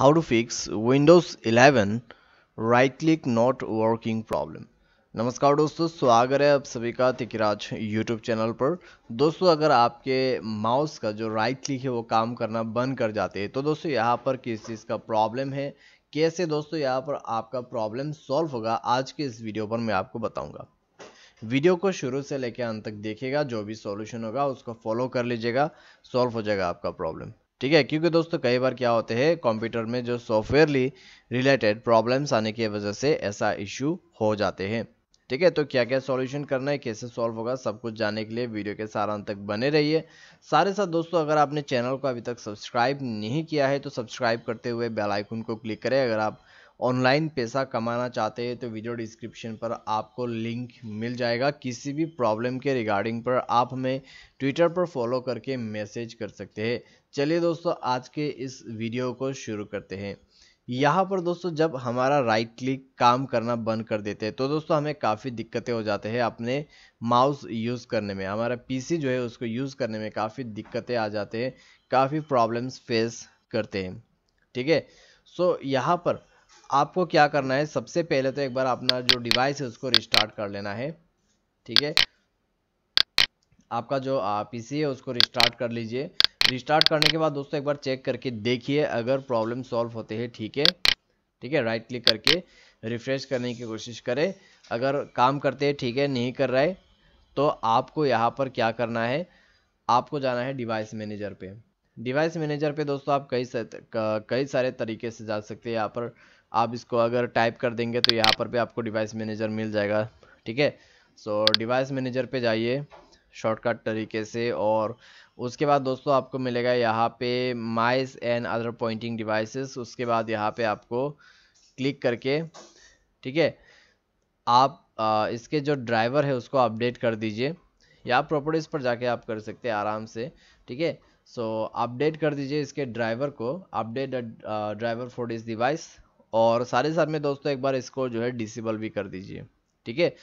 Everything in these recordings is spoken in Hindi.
how to fix Windows 11 right click not working problem नमस्कार दोस्तों स्वागत है आप सभी का तिकराज यूट्यूब चैनल पर दोस्तों अगर आपके माउस का जो राइट क्लिक है वो काम करना बंद कर जाते हैं तो दोस्तों यहाँ पर किस चीज़ का प्रॉब्लम है कैसे दोस्तों यहाँ पर आपका प्रॉब्लम सॉल्व होगा आज के इस वीडियो पर मैं आपको बताऊँगा वीडियो को शुरू से लेकर अंत तक देखिएगा जो भी सॉल्यूशन होगा उसको फॉलो कर लीजिएगा सॉल्व हो जाएगा आपका प्रॉब्लम ठीक है क्योंकि दोस्तों कई बार क्या होते हैं कंप्यूटर में जो सॉफ्टवेयरली रिलेटेड प्रॉब्लम्स आने की वजह से ऐसा इश्यू हो जाते हैं ठीक है तो क्या क्या सॉल्यूशन करना है कैसे सॉल्व होगा सब कुछ जानने के लिए वीडियो के अंत तक बने रहिए सारे साथ दोस्तों अगर आपने चैनल को अभी तक सब्सक्राइब नहीं किया है तो सब्सक्राइब करते हुए बेल आइकन को क्लिक करें अगर आप ऑनलाइन पैसा कमाना चाहते हैं तो वीडियो डिस्क्रिप्शन पर आपको लिंक मिल जाएगा किसी भी प्रॉब्लम के रिगार्डिंग पर आप हमें ट्विटर पर फॉलो करके मैसेज कर सकते हैं चलिए दोस्तों आज के इस वीडियो को शुरू करते हैं यहाँ पर दोस्तों जब हमारा राइट क्लिक काम करना बंद कर देते हैं तो दोस्तों हमें काफ़ी दिक्कतें हो जाते हैं अपने माउस यूज़ करने में हमारा पीसी जो है उसको यूज़ करने में काफ़ी दिक्कतें आ जाते हैं काफ़ी प्रॉब्लम्स फेस करते हैं ठीक है सो यहाँ पर आपको क्या करना है सबसे पहले तो एक बार अपना जो डिवाइस है उसको रिस्टार्ट कर लेना है ठीक है आपका जो पीसी है उसको रिस्टार्ट कर लीजिए रिस्टार्ट करने के बाद दोस्तों एक बार चेक करके देखिए अगर प्रॉब्लम सॉल्व होते हैं ठीक है ठीक है राइट क्लिक करके रिफ्रेश करने की कोशिश करें अगर काम करते हैं ठीक है नहीं कर रहा है तो आपको यहाँ पर क्या करना है आपको जाना है डिवाइस मैनेजर पे डिवाइस मैनेजर पे दोस्तों आप कई कई सारे तरीके से जा सकते हैं यहाँ पर आप इसको अगर टाइप कर देंगे तो यहाँ पर भी आपको डिवाइस मैनेजर मिल जाएगा ठीक है सो डिवाइस मैनेजर पे जाइए शॉर्टकट तरीके से और उसके बाद दोस्तों आपको मिलेगा यहाँ पे mice and other pointing devices उसके बाद यहाँ पे आपको क्लिक करके ठीक है आप आ, इसके जो ड्राइवर है उसको अपडेट कर दीजिए या प्रॉपर्टीज़ पर जाके आप कर सकते हैं आराम से ठीक है सो अपडेट कर दीजिए इसके ड्राइवर को update driver for this device और सारे साथ में दोस्तों एक बार इसको जो है डिसेबल भी कर दीजिए ठीक है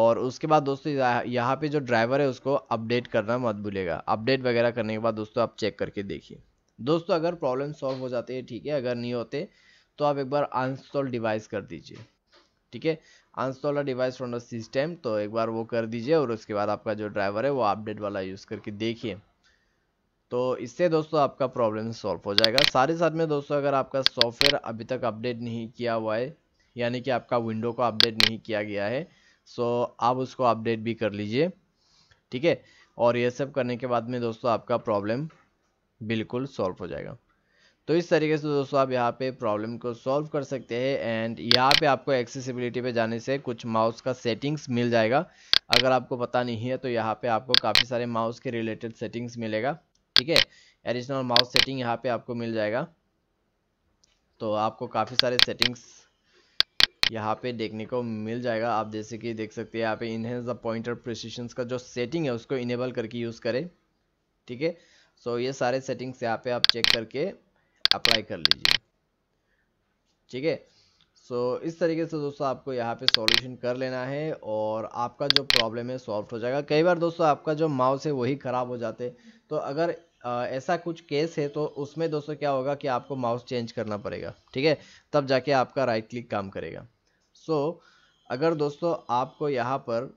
और उसके बाद दोस्तों यहाँ पे जो ड्राइवर है उसको अपडेट करना मत भूलेगा अपडेट वगैरह करने के बाद दोस्तों आप चेक करके देखिए दोस्तों अगर प्रॉब्लम सॉल्व हो जाते हैं ठीक है अगर नहीं होते तो आप एक बार अनस्टॉल डिवाइस कर दीजिए ठीक है uninstall device from the system तो एक बार वो कर दीजिए और उसके बाद आपका जो ड्राइवर है वो अपडेट वाला यूज़ करके देखिए तो इससे दोस्तों आपका प्रॉब्लम सॉल्व हो जाएगा साथ ही साथ में दोस्तों अगर आपका सॉफ्टवेयर अभी तक अपडेट नहीं किया हुआ है यानी कि आपका विंडो को अपडेट नहीं किया गया है सो आप उसको अपडेट भी कर लीजिए ठीक है और ये सब करने के बाद में दोस्तों आपका प्रॉब्लम बिल्कुल सॉल्व हो जाएगा तो इस तरीके से दोस्तों आप यहाँ पे प्रॉब्लम को सॉल्व कर सकते हैं एंड यहाँ पे आपको एक्सेसिबिलिटी पे जाने से कुछ माउस का सेटिंग्स मिल जाएगा अगर आपको पता नहीं है तो यहाँ पे आपको काफ़ी सारे माउस के रिलेटेड सेटिंग्स मिलेगा ठीक है एडिशनल माउस सेटिंग यहाँ पे आपको मिल जाएगा तो आपको काफ़ी सारे सेटिंग्स यहाँ पे देखने को मिल जाएगा आप जैसे कि देख सकते हैं यहाँ पे इनहेंस द पॉइंटर प्रोसीशंस का जो सेटिंग है उसको इनेबल करके यूज़ करें ठीक है सो ये सारे सेटिंग्स यहाँ पे आप चेक करके अप्लाई कर लीजिए ठीक है सो so, इस तरीके से दोस्तों आपको यहाँ पे सॉल्यूशन कर लेना है और आपका जो प्रॉब्लम है सॉल्व हो जाएगा कई बार दोस्तों आपका जो माउस है वही ख़राब हो जाते तो अगर ऐसा कुछ केस है तो उसमें दोस्तों क्या होगा कि आपको माउस चेंज करना पड़ेगा ठीक है तब जाके आपका राइट क्लिक काम करेगा सो so, अगर दोस्तों आपको यहाँ पर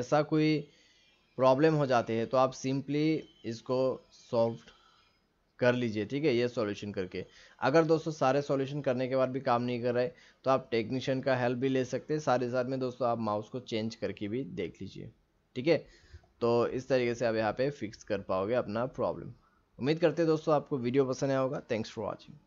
ऐसा कोई प्रॉब्लम हो जाती है तो आप सिंपली इसको सॉल्व कर लीजिए ठीक है ये सॉल्यूशन करके अगर दोस्तों सारे सॉल्यूशन करने के बाद भी काम नहीं कर रहे तो आप टेक्नीशियन का हेल्प भी ले सकते हैं साथ ही साथ में दोस्तों आप माउस को चेंज करके भी देख लीजिए ठीक है तो इस तरीके से आप यहाँ पे फिक्स कर पाओगे अपना प्रॉब्लम उम्मीद करते हैं दोस्तों आपको वीडियो पसंद आया होगा थैंक्स फॉर वॉचिंग